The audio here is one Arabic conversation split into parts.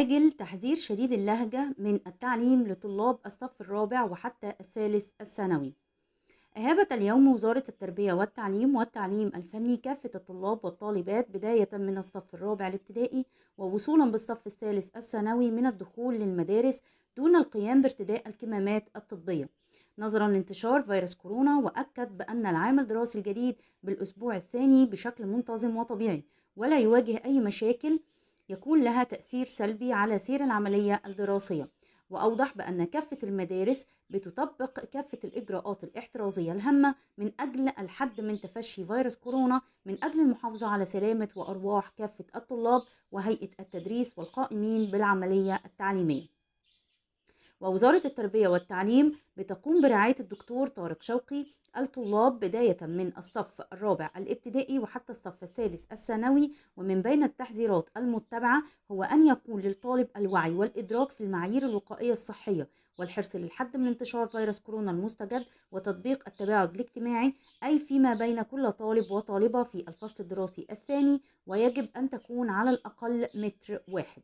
أجل تحذير شديد اللهجة من التعليم لطلاب الصف الرابع وحتى الثالث الثانوي أهابت اليوم وزارة التربية والتعليم والتعليم الفني كافة الطلاب والطالبات بداية من الصف الرابع الابتدائي ووصولا بالصف الثالث الثانوي من الدخول للمدارس دون القيام بارتداء الكمامات الطبية نظرا لانتشار فيروس كورونا وأكد بأن العام الدراسي الجديد بالأسبوع الثاني بشكل منتظم وطبيعي ولا يواجه أي مشاكل يكون لها تأثير سلبي على سير العملية الدراسية وأوضح بأن كافة المدارس بتطبق كافة الإجراءات الاحترازية الهامة من أجل الحد من تفشي فيروس كورونا من أجل المحافظة على سلامة وأرواح كافة الطلاب وهيئة التدريس والقائمين بالعملية التعليمية ووزارة التربية والتعليم بتقوم برعاية الدكتور طارق شوقي الطلاب بداية من الصف الرابع الابتدائي وحتى الصف الثالث الثانوي ومن بين التحذيرات المتبعة هو أن يكون للطالب الوعي والإدراك في المعايير الوقائية الصحية والحرص للحد من انتشار فيروس كورونا المستجد وتطبيق التباعد الاجتماعي أي فيما بين كل طالب وطالبة في الفصل الدراسي الثاني ويجب أن تكون على الأقل متر واحد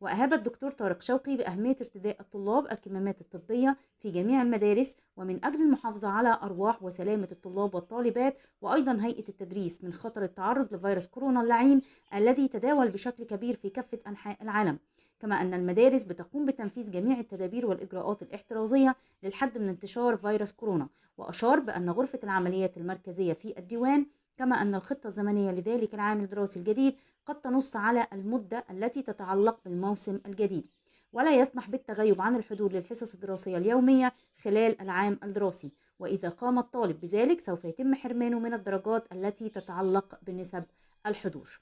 وأهاب الدكتور طارق شوقي بأهمية ارتداء الطلاب الكمامات الطبية في جميع المدارس ومن أجل المحافظة على أرواح وسلامة الطلاب والطالبات وأيضا هيئة التدريس من خطر التعرض لفيروس كورونا اللعين الذي تداول بشكل كبير في كافة أنحاء العالم كما أن المدارس بتقوم بتنفيذ جميع التدابير والإجراءات الاحترازية للحد من انتشار فيروس كورونا وأشار بأن غرفة العمليات المركزية في الديوان كما أن الخطة الزمنية لذلك العام الدراسي الجديد قد تنص على المدة التي تتعلق بالموسم الجديد ولا يسمح بالتغيب عن الحضور للحصص الدراسية اليومية خلال العام الدراسي وإذا قام الطالب بذلك سوف يتم حرمانه من الدرجات التي تتعلق بنسب الحضور